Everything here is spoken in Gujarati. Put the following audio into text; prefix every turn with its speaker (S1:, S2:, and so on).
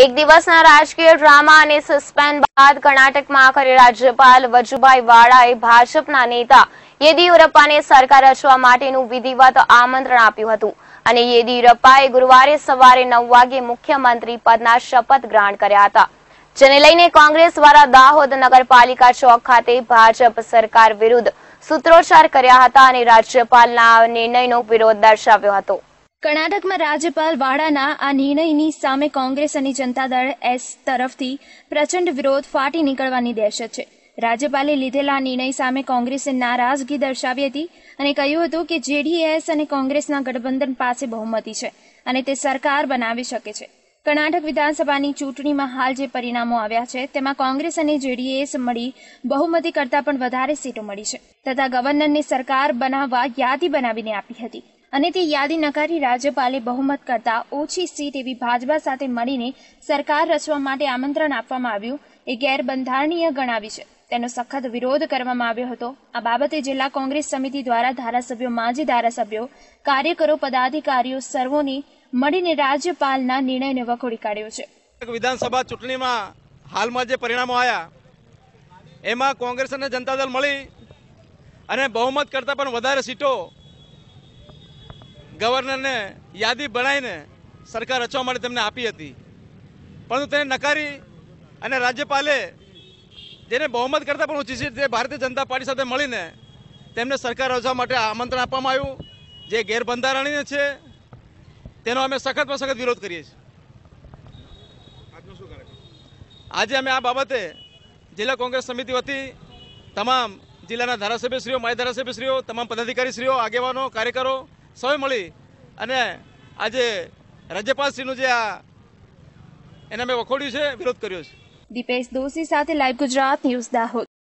S1: એક દિવસના રાજકીય ડ્રામા અને સસ્પેન્ડ બાદ કર્ણાટકમાં આખરે રાજ્યપાલ વજુભાઈ વાળાએ ભાજપના નેતા યેદિયુરપ્પાને સરકાર રચવા માટેનું વિધિવત આમંત્રણ આપ્યું હતું અને યેદિયુરપ્પાએ ગુરુવારે સવારે નવ વાગે મુખ્યમંત્રી પદના શપથ ગ્રહણ કર્યા હતા જેને લઈને કોંગ્રેસ દ્વારા દાહોદ નગરપાલિકા ચોક ખાતે ભાજપ સરકાર વિરુદ્ધ સૂત્રોચ્ચાર કર્યા હતા અને રાજ્યપાલના નિર્ણયનો વિરોધ દર્શાવ્યો હતો કર્ણાટકમાં રાજ્યપાલ વાડાના આ નિર્ણયની સામે કોંગ્રેસ અને
S2: જનતા દળ એસ તરફથી પ્રચંડ વિરોધ ફાટી નીકળવાની દહેશત છે રાજ્યપાલે લીધેલા નિર્ણય સામે કોંગ્રેસે નારાજગી દર્શાવી હતી અને કહ્યું હતું કે જેડીએસ અને કોંગ્રેસના ગઠબંધન પાસે બહુમતી છે અને તે સરકાર બનાવી શકે છે કર્ણાટક વિધાનસભાની ચૂંટણીમાં હાલ જે પરિણામો આવ્યા છે તેમાં કોંગ્રેસ અને જેડીએસ મળી બહુમતી કરતાં પણ વધારે સીટો મળી છે તથા ગવર્નરને સરકાર બનાવવા યાદી બનાવીને આપી હતી અને તે યાદી નકારી રાજ્યપાલે બહુમત કરતાં ઓછી સીટ એવી ભાજપા સાથે મળીને સરકાર રચવા માટે આમંત્રણ આપવામાં આવ્યું એ ગેરબંધારણીય ગણાવી છે તેનો સખત વિરોધ કરવામાં આવ્યો હતો આ બાબતે જિલ્લા કોંગ્રેસ સમિતિ દ્વારા ધારાસભ્યો માજી ધારાસભ્યો કાર્યકરો પદાધિકારીઓ સર્વોની મળીને રાજ્યપાલના નિર્ણયને વખોડી કાઢ્યો
S3: છે વિધાનસભા ચૂંટણીમાં હાલમાં જે પરિણામો આવ્યા એમાં કોંગ્રેસ અને જનતા દળ મળી અને બહુમત કરતાં પણ વધારે સીટો ગવર્નરને યાદી બનાવીને સરકાર રચવા માટે તેમને આપી હતી પરંતુ તેને નકારી અને રાજ્યપાલે જેને બહુમત કરતાં પણ ઊંચી સીટ જે ભારતીય જનતા પાર્ટી સાથે મળીને તેમને સરકાર રચવા માટે આમંત્રણ આપવામાં આવ્યું જે ગેરબંધારણીય છે તેનો અમે સખતમાં સખત વિરોધ કરીએ છીએ આજે અમે આ બાબતે જિલ્લા કોંગ્રેસ સમિતિ વતી તમામ જિલ્લાના ધારાસભ્યશ્રીઓ માય ધારાસભ્યશ્રીઓ તમામ પદાધિકારીશ્રીઓ આગેવાનો કાર્યકરો સૌએ મળી અને આજે રાજ્યપાલશ્રીનું જે આ એને અમે વખોડ્યું છે વિરોધ કર્યો છે
S2: દીપેશ દોશી સાથે લાઈવ ગુજરાત ન્યૂઝ દાહોદ